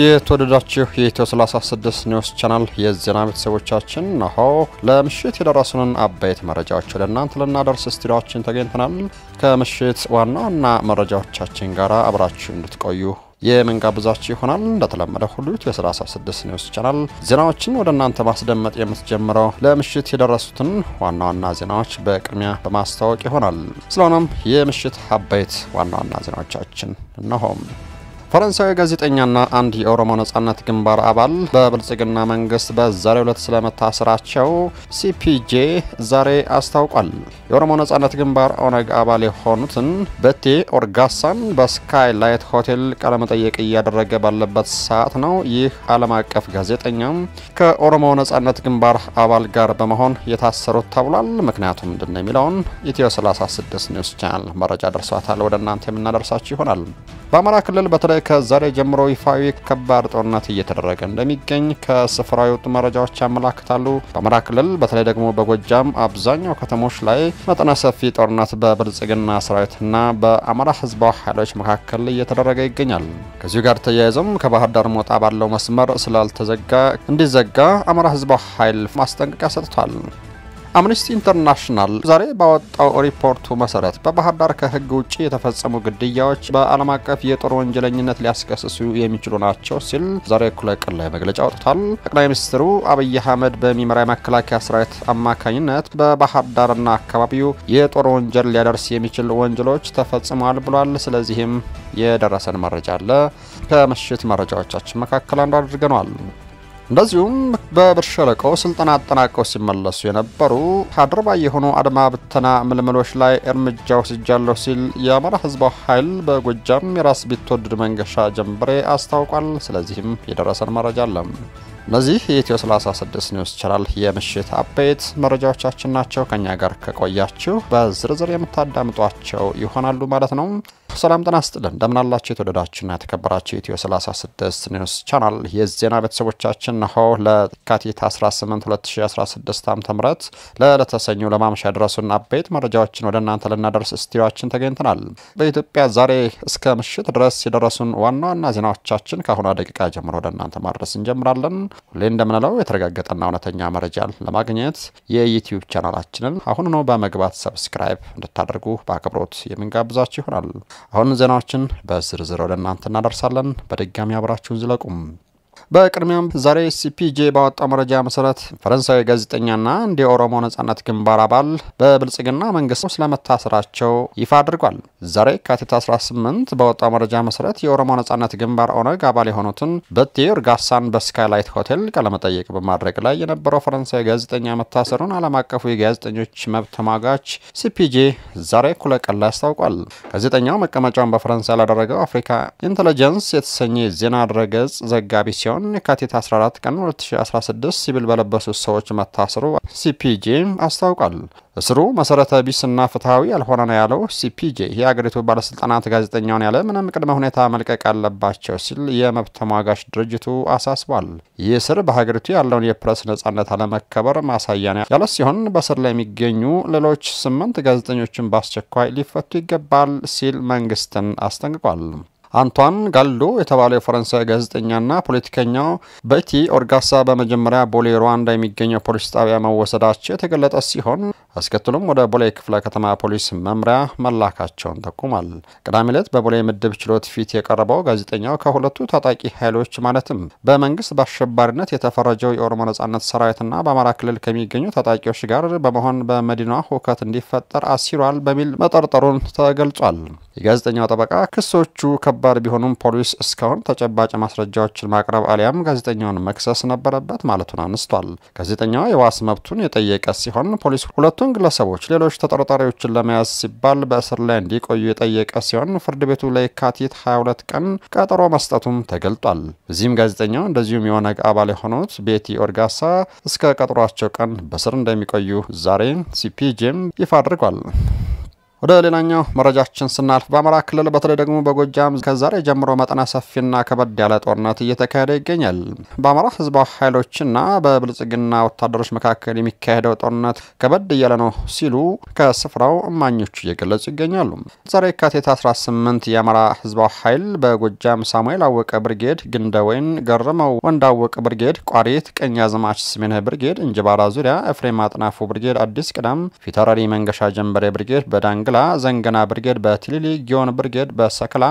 የተወደዳችሁ የኢትዮ 36 ኒውስ ቻናል የዜና ቤተሰቦቻችን ነሆ ለምሽት የደረሱንን አበይት መረጃዎች ወደ እናንተ ልናደርስ ስቱዲዮችን ተገኝተናል። ከምሽት ዋና ዋና መረጃዎቻችን ጋር አብራችሁ እንድትቆዩ የምንጋብዛችሁ ይሆናል። እንደተለመደ ሁሉ ኢትዮ 36 ኒውስ ቻናል ዜናዎችን ወደ እናንተ ማስደመጥ የምትጀምረው ለምሽት የደረሱትን ዋና ዋና ዜናዎች በቅድሚያ በማስታወቅ ይሆናል። ስለሆነም የምሽት አበይት ዋና ዋና ዜናዎቻችን እነሆም ፈረንሳዊ ጋዜጠኛና አንድ የኦሮሞ ነጻነት ግንባር አባል በብልጽግና መንግስት በዛሬው ዕለት ስለመታሰራቸው ሲፒጄ ዛሬ አስታውቋል። የኦሮሞ ነጻነት ግንባር ኦነግ አባል የሆኑትን በቴ ኦርጋሳን በስካይ ላይት ሆቴል ቃለመጠየቅ እያደረገ ባለበት ሰዓት ነው። ይህ ዓለም አቀፍ ጋዜጠኛም ከኦሮሞ ነጻነት ግንባር አባል ጋር በመሆን የታሰሩት ተብሏል። ምክንያቱም ምንድን ነው የሚለውን ኢትዮ 36 ኒውስ ቻናል መረጃ ደርሷታል፣ ወደ እናንተ የምናደርሳችሁ ይሆናል። በአማራ ክልል በተለይ ከዛሬ ጀምሮ ይፋዊ ከባድ ጦርነት እየተደረገ እንደሚገኝ ከስፍራው የወጡ መረጃዎች ያመላክታሉ። በአማራ ክልል በተለይ ደግሞ በጎጃም አብዛኛው ከተሞች ላይ መጠነ ሰፊ ጦርነት በብልጽግና ሰራዊትና በአማራ ህዝባዊ ኃይሎች መካከል እየተደረገ ይገኛል። ከዚሁ ጋር ተያይዞም ከባህር ዳር ሞጣ ባለው መስመር ስላልተዘጋ እንዲዘጋ አማራ ህዝባዊ ኃይል ማስጠንቀቂያ ሰጥቷል። አምነስቲ ኢንተርናሽናል ዛሬ ባወጣው ሪፖርቱ መሰረት በባህር ዳር ከህግ ውጭ የተፈጸሙ ግድያዎች በዓለም አቀፍ የጦር ወንጀለኝነት ሊያስከስሱ የሚችሉ ናቸው ሲል ዛሬ እኩለ ቀን ላይ መግለጫ አውጥቷል። ጠቅላይ ሚኒስትሩ አብይ አህመድ በሚመራ የመከላከያ ሰራዊት አማካኝነት በባህር ዳርና አካባቢው የጦር ወንጀል ሊያደርስ የሚችል ወንጀሎች ተፈጽመዋል ብሏል። ስለዚህም የደረሰን መረጃ አለ። ከምሽት መረጃዎቻችን መካከል አንዱ አድርገነዋል። እንደዚሁም በብር ሸለቆ ስልጠና አጠናቀው ሲመለሱ የነበሩ ሀድርባ የሆኑ አድማ ብተና ምልምሎች ላይ እርምጃ ወስጃለሁ ሲል የአማራ ህዝባዊ ኃይል በጎጃም የራስ ቢትወደድ መንገሻ ጀንበሬ አስታውቋል። ስለዚህም የደረሰን መረጃ አለም። እነዚህ የኢትዮ 36 ኒውስ ቻናል የምሽት አበይት መረጃዎቻችን ናቸው። ከኛ ጋር ከቆያችሁ በዝርዝር የምታዳምጧቸው ይሆናሉ ማለት ነው። ሰላም ጤና ይስጥልን። እንደምናላችሁ የተወደዳችሁና የተከበራችሁ የኢትዮ 36 ኒውስ ቻናል የዜና ቤተሰቦቻችን ነሆ ለካቲት 18 2016 ዓ ም ለለተሰኙ ለማምሻ የደረሱን አበይት መረጃዎችን ወደ እናንተ ልናደርስ ስቱዲዮችን ተገኝተናል። በኢትዮጵያ ዛሬ እስከ ምሽት ድረስ የደረሱን ዋና ዋና ዜናዎቻችን ከአሁኗ ደቂቃ ጀምሮ ወደ እናንተ ማድረስ እንጀምራለን። ሁሌ እንደምንለው የተረጋገጠና እውነተኛ መረጃን ለማግኘት የዩትዩብ ቻናላችንን አሁን ነው በመግባት ሰብስክራይብ እንድታደርጉ በአክብሮት የምንጋብዛችሁ ይሆናል። አሁን ዜናዎችን በዝርዝር ወደ እናንተ እናደርሳለን። በድጋሚ አብራችሁን ዝለቁም። በቅድሚያም ዛሬ ሲፒጄ ባወጣው መረጃ መሰረት ፈረንሳዊ ጋዜጠኛና እንደ የኦሮሞ ነጻነት ግንባር አባል በብልጽግና መንግስት ስለመታሰራቸው ይፋ አድርጓል። ዛሬ የካቲት 18 በወጣው መረጃ መሰረት የኦሮሞ ነጻነት ግንባር ኦነግ አባል የሆኑትን በቴ ርጋሳን በስካይላይት ሆቴል ቃለመጠይቅ በማድረግ ላይ የነበረው ፈረንሳዊ ጋዜጠኛ መታሰሩን ዓለም አቀፉ የጋዜጠኞች መብት ተሟጋች ሲፒጄ ዛሬ እኩለ ቀን ላይ አስታውቋል። ጋዜጠኛው መቀመጫውን በፈረንሳይ ላደረገው አፍሪካ ኢንቴለጀንስ የተሰኘ ዜና ድረገጽ ዘጋቢ ሲሆን ሲሆን የካቲት 14 ቀን 2016 ሲቪል በለበሱት ሰዎች መታሰሩ ሲፒጄ አስታውቋል። እስሩ መሰረተ ቢስና ፍትሐዊ ያልሆነ ነው ያለው ሲፒጄ የአገሪቱ ባለስልጣናት ጋዜጠኛውን ያለ ምንም ቅድመ ሁኔታ መልቀቅ አለባቸው ሲል የመብት ተሟጋች ድርጅቱ አሳስቧል። ይህ እስር በሀገሪቱ ያለውን የፕረስ ነጻነት አለመከበር ማሳያ ነው ያለ ሲሆን በእስር ላይ የሚገኙ ሌሎች ስምንት ጋዜጠኞችን በአስቸኳይ ሊፈቱ ይገባል ሲል መንግስትን አስጠንቅቋል። አንቷን ጋልዶ የተባለው የፈረንሳይ ጋዜጠኛና ፖለቲከኛው በቲ ኦርጋሳ በመጀመሪያ ቦሌ ሩዋንዳ የሚገኘው ፖሊስ ጣቢያ መወሰዳቸው የተገለጠ ሲሆን አስከትሎም ወደ ቦሌ ክፍለ ከተማ ፖሊስ መምሪያ መላካቸውን ጠቁሟል። ቅዳሜ ዕለት በቦሌ ምድብ ችሎት ፊት የቀረበው ጋዜጠኛው ከሁለቱ ታጣቂ ኃይሎች ማለትም በመንግስት በአሸባሪነት የተፈረጀው የኦሮሞ ነጻነት ሰራዊትና በአማራ ክልል ከሚገኙ ታጣቂዎች ጋር በመሆን በመዲናዋ ሁከት እንዲፈጠር አሲሯል በሚል መጠርጠሩን ተገልጿል። የጋዜጠኛው ጠበቃ ክሶቹ ከ ከባድ ቢሆኑም ፖሊስ እስካሁን ተጨባጭ ማስረጃዎችን ማቅረብ አሊያም ጋዜጠኛውን መክሰስ ነበረበት ማለቱን አንስቷል። ጋዜጠኛው የዋስ መብቱን የጠየቀ ሲሆን ፖሊስ ሁለቱን ግለሰቦች ሌሎች ተጠርጣሪዎችን ለመያዝ ሲባል በእስር ላይ እንዲቆዩ የጠየቀ ሲሆን ፍርድ ቤቱ ለየካቲት 22 ቀን ቀጠሮ መስጠቱም ተገልጧል። በዚህም ጋዜጠኛው እንደዚሁም የኦነግ አባል የሆኑት ቤቲ ኦርጋሳ እስከ ቀጠሯቸው ቀን በስር እንደሚቆዩ ዛሬ ሲፒጄም ይፋ አድርጓል። ወደ ሌላኛው መረጃችን ስናልፍ በአማራ ክልል በተለይ ደግሞ በጎጃም ከዛሬ ጀምሮ መጠነ ሰፊና ከበድ ያለ ጦርነት እየተካሄደ ይገኛል። በአማራ ህዝባዊ ኃይሎችና በብልጽግና ወታደሮች መካከል የሚካሄደው ጦርነት ከበድ እያለ ነው ሲሉ ከስፍራው እማኞቹ እየገለጹ ይገኛሉ። ዛሬ የካቲት 18 የአማራ ህዝባዊ ኃይል በጎጃም ሳሙኤል አወቀ ብርጌድ፣ ግንደወይን ገረመው ወንዳወቅ ብርጌድ፣ ቋሪት አዝማች ስሜነህ ብርጌድ፣ እንጅባራ ዙሪያ ኤፍሬም አጥናፉ ብርጌድ፣ አዲስ ቅዳም ፊታውራሪ መንገሻ ጀንበሬ ብርጌድ በዳንግል በሰክላ ዘንገና ብርጌድ በትልሊ ጊዮን ብርጌድ በሰክላ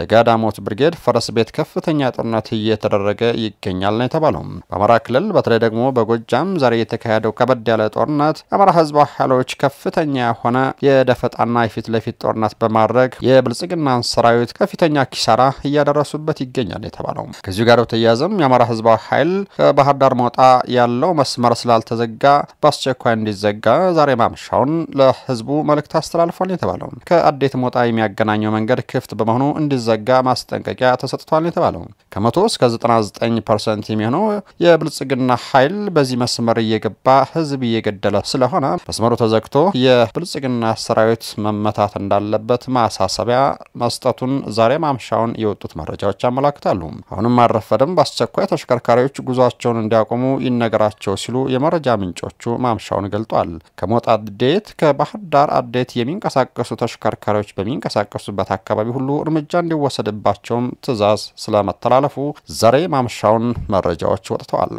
ደጋዳሞት ብርጌድ ፈረስ ቤት ከፍተኛ ጦርነት እየተደረገ ይገኛል ነው የተባለው። በአማራ ክልል በተለይ ደግሞ በጎጃም ዛሬ የተካሄደው ከበድ ያለ ጦርነት የአማራ ህዝብ ኃይሎች ከፍተኛ የሆነ የደፈጣና የፊት ለፊት ጦርነት በማድረግ የብልጽግና ሰራዊት ከፍተኛ ኪሳራ እያደረሱበት ይገኛል የተባለው። ከዚሁ ጋር በተያያዘም የአማራ ህዝባዊ ኃይል ከባህር ዳር መውጣ ያለው መስመር ስላልተዘጋ በአስቸኳይ እንዲዘጋ ዛሬ ማምሻውን ለህዝቡ መልእክት አስተላልፏል የተባለው። ከአዴት መውጣ የሚያገናኘው መንገድ ክፍት በመሆኑ እንዲ ዘጋ ማስጠንቀቂያ ተሰጥቷል የተባለው ከመቶ እስከ 99 ፐርሰንት የሚሆነው የብልጽግና ኃይል በዚህ መስመር እየገባ ህዝብ እየገደለ ስለሆነ መስመሩ ተዘግቶ የብልጽግና ሰራዊት መመታት እንዳለበት ማሳሰቢያ መስጠቱን ዛሬ ማምሻውን የወጡት መረጃዎች ያመላክታሉ። አሁንም አረፈደም በአስቸኳይ ተሽከርካሪዎች ጉዟቸውን እንዲያቆሙ ይነገራቸው ሲሉ የመረጃ ምንጮቹ ማምሻውን ገልጧል። ከሞጣ አዴት፣ ከባህር ዳር አዴት የሚንቀሳቀሱ ተሽከርካሪዎች በሚንቀሳቀሱበት አካባቢ ሁሉ እርምጃ እንዲ እንዲወሰድባቸውም ትዕዛዝ ስለመተላለፉ ዛሬ ማምሻውን መረጃዎች ወጥተዋል።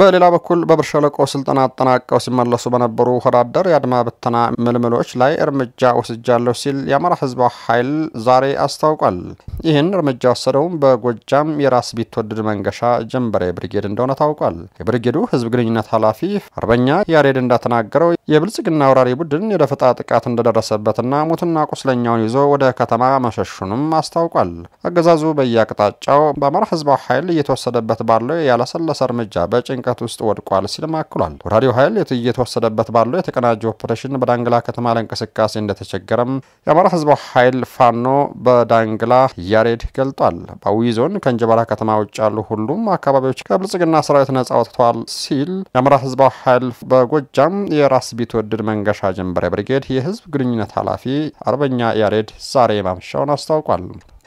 በሌላ በኩል በብር ሸለቆ ስልጠና አጠናቀው ሲመለሱ በነበሩ ወዳደር የአድማ ብተና ምልምሎች ላይ እርምጃ ወስጃለሁ ሲል የአማራ ህዝባዊ ኃይል ዛሬ አስታውቋል። ይህን እርምጃ ወሰደውም በጎጃም የራስ ቢትወደድ መንገሻ ጀንበሬ ብሪጌድ እንደሆነ ታውቋል። የብሪጌዱ ህዝብ ግንኙነት ኃላፊ አርበኛ ያሬድ እንደተናገረው የብልጽግና አውራሪ ቡድን የደፈጣ ጥቃት እንደደረሰበትና ሙትና ቁስለኛውን ይዞ ወደ ከተማ መሸሹንም አስታውቋል። አገዛዙ በየአቅጣጫው በአማራ ህዝባዊ ኃይል እየተወሰደበት ባለው ያላሰለሰ እርምጃ በጭንቀት ውስጥ ወድቋል ሲልም አክሏል። ወራሪው ኃይል እየተወሰደበት ባለው የተቀናጀ ኦፕሬሽን በዳንግላ ከተማ ለእንቅስቃሴ እንደተቸገረም የአማራ ህዝባዊ ኃይል ፋኖ በዳንግላ ያሬድ ገልጧል። በአዊ ዞን ከእንጅባራ ከተማ ውጭ ያሉ ሁሉም አካባቢዎች ከብልጽግና ሰራዊት ነጻ ወጥተዋል ሲል የአማራ ህዝባዊ ኃይል በጎጃም የራስ ቢትወደድ መንገሻ ጀንበሬ ብርጌድ የህዝብ ግንኙነት ኃላፊ አርበኛ ያሬድ ዛሬ ማምሻውን አስታውቋል።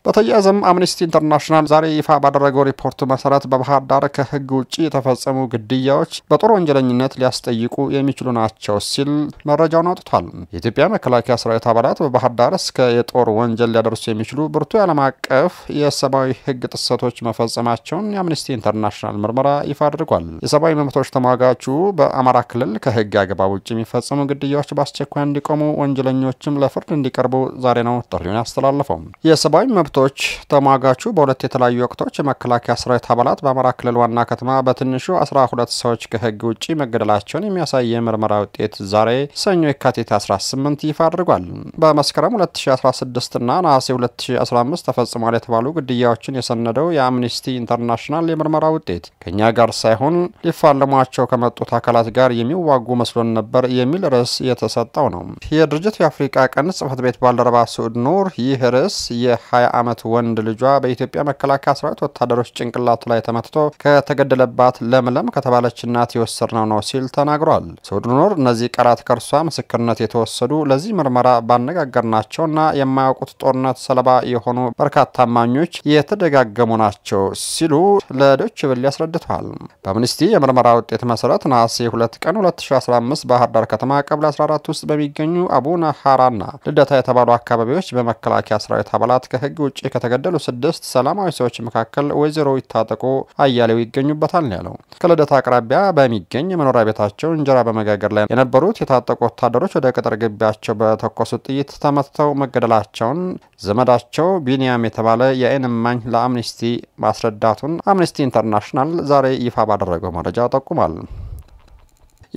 በተያያዘም አምነስቲ ኢንተርናሽናል ዛሬ ይፋ ባደረገው ሪፖርት መሰረት በባህር ዳር ከህግ ውጭ የተፈጸሙ ግድያዎች በጦር ወንጀለኝነት ሊያስጠይቁ የሚችሉ ናቸው ሲል መረጃውን አውጥቷል። የኢትዮጵያ መከላከያ ሰራዊት አባላት በባህር ዳር እስከ የጦር ወንጀል ሊያደርሱ የሚችሉ ብርቱ የዓለም አቀፍ የሰብአዊ ህግ ጥሰቶች መፈጸማቸውን የአምነስቲ ኢንተርናሽናል ምርመራ ይፋ አድርጓል። የሰብአዊ መብቶች ተሟጋቹ በአማራ ክልል ከህግ አግባብ ውጭ የሚፈጸሙ ግድያዎች በአስቸኳይ እንዲቆሙ፣ ወንጀለኞችም ለፍርድ እንዲቀርቡ ዛሬ ነው ጥሪውን ያስተላለፈው። የሰብአዊ መብት ወቅቶች ተሟጋቹ በሁለት የተለያዩ ወቅቶች የመከላከያ ሰራዊት አባላት በአማራ ክልል ዋና ከተማ በትንሹ 12 ሰዎች ከህግ ውጭ መገደላቸውን የሚያሳይ የምርመራ ውጤት ዛሬ ሰኞ የካቲት 18 ይፋ አድርጓል። በመስከረም 2016 እና ነሐሴ 2015 ተፈጽሟል የተባሉ ግድያዎችን የሰነደው የአምኒስቲ ኢንተርናሽናል የምርመራ ውጤት ከእኛ ጋር ሳይሆን ሊፋለሟቸው ከመጡት አካላት ጋር የሚዋጉ መስሎን ነበር የሚል ርዕስ የተሰጠው ነው። የድርጅቱ የአፍሪቃ ቀንድ ጽህፈት ቤት ባልደረባ ሱዑድ ኑር ይህ ርዕስ የ20 ዓመት ወንድ ልጇ በኢትዮጵያ መከላከያ ሰራዊት ወታደሮች ጭንቅላቱ ላይ ተመትቶ ከተገደለባት ለምለም ከተባለች እናት የወሰድነው ነው ሲል ተናግሯል። ስውድ እነዚህ ቃላት ከእርሷ ምስክርነት የተወሰዱ ለዚህ ምርመራ ባነጋገርናቸውና የማያውቁት ጦርነት ሰለባ የሆኑ በርካታ አማኞች የተደጋገሙ ናቸው ሲሉ ለዶች ብል ያስረድተዋል። በአምኒስቲ የምርመራ ውጤት መሰረት ነሐሴ 2 ቀን 2015 ባህር ዳር ከተማ ቀብለ 14 ውስጥ በሚገኙ አቡነ ሀራና ልደታ የተባሉ አካባቢዎች በመከላከያ ሰራዊት አባላት ከህግ ውጭ ውጭ ከተገደሉ ስድስት ሰላማዊ ሰዎች መካከል ወይዘሮ ይታጠቁ አያሌው ይገኙበታል ያለው። ከልደታ አቅራቢያ በሚገኝ መኖሪያ ቤታቸው እንጀራ በመጋገር ላይ የነበሩት የታጠቁ ወታደሮች ወደ ቅጥር ግቢያቸው በተኮሱ ጥይት ተመትተው መገደላቸውን ዘመዳቸው ቢንያም የተባለ የአይን እማኝ ለአምኒስቲ ማስረዳቱን አምኒስቲ ኢንተርናሽናል ዛሬ ይፋ ባደረገው መረጃ ጠቁሟል።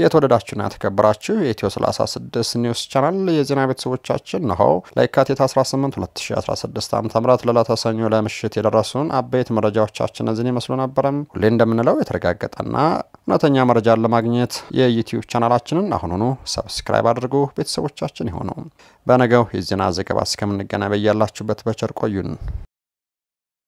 የተወደዳችሁና የተከበራችሁ የኢትዮ 36 ኒውስ ቻናል የዜና ቤተሰቦቻችን ነሆ ለየካቲት 18 2016 ዓ ም ለዕለተ ሰኞ ለምሽት የደረሱን አበይት መረጃዎቻችን እዚህን ይመስሉ ነበረም። ሁሌ እንደምንለው የተረጋገጠና እውነተኛ መረጃን ለማግኘት የዩትዩብ ቻናላችንን አሁኑኑ ሰብስክራይብ አድርጉ ቤተሰቦቻችን ይሆኑ። በነገው የዜና ዘገባ እስከምንገናኝ በያላችሁበት በቸር ቆዩን።